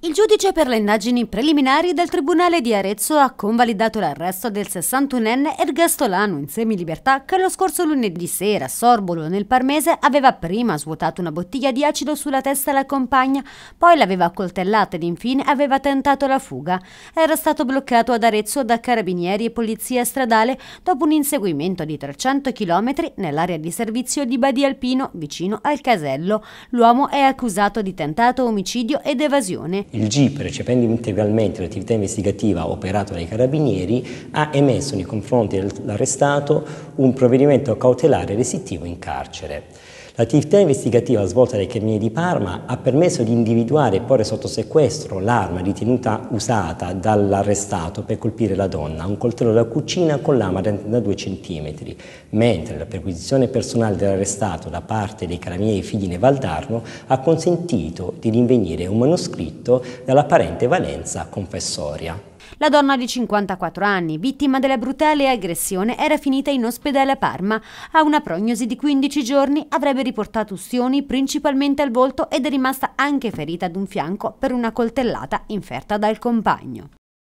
Il giudice per le indagini preliminari del Tribunale di Arezzo ha convalidato l'arresto del 61enne Ergastolano in semilibertà che lo scorso lunedì sera a Sorbolo nel Parmese aveva prima svuotato una bottiglia di acido sulla testa alla compagna, poi l'aveva accoltellata ed infine aveva tentato la fuga. Era stato bloccato ad Arezzo da carabinieri e polizia stradale dopo un inseguimento di 300 km nell'area di servizio di Badialpino vicino al casello. L'uomo è accusato di tentato omicidio ed evasione. Il GIP, recependo integralmente l'attività investigativa operata dai carabinieri, ha emesso nei confronti dell'arrestato un provvedimento cautelare restrittivo in carcere. L'attività investigativa svolta dai Carabinieri di Parma ha permesso di individuare e porre sotto sequestro l'arma ritenuta usata dall'arrestato per colpire la donna, un coltello da cucina con lama da 2 cm, mentre la perquisizione personale dell'arrestato da parte dei Carabinieri figli Nevaldarno ha consentito di rinvenire un manoscritto dall'apparente valenza confessoria. La donna di 54 anni, vittima della brutale aggressione, era finita in ospedale a Parma. A una prognosi di 15 giorni avrebbe riportato ustioni principalmente al volto ed è rimasta anche ferita ad un fianco per una coltellata inferta dal compagno.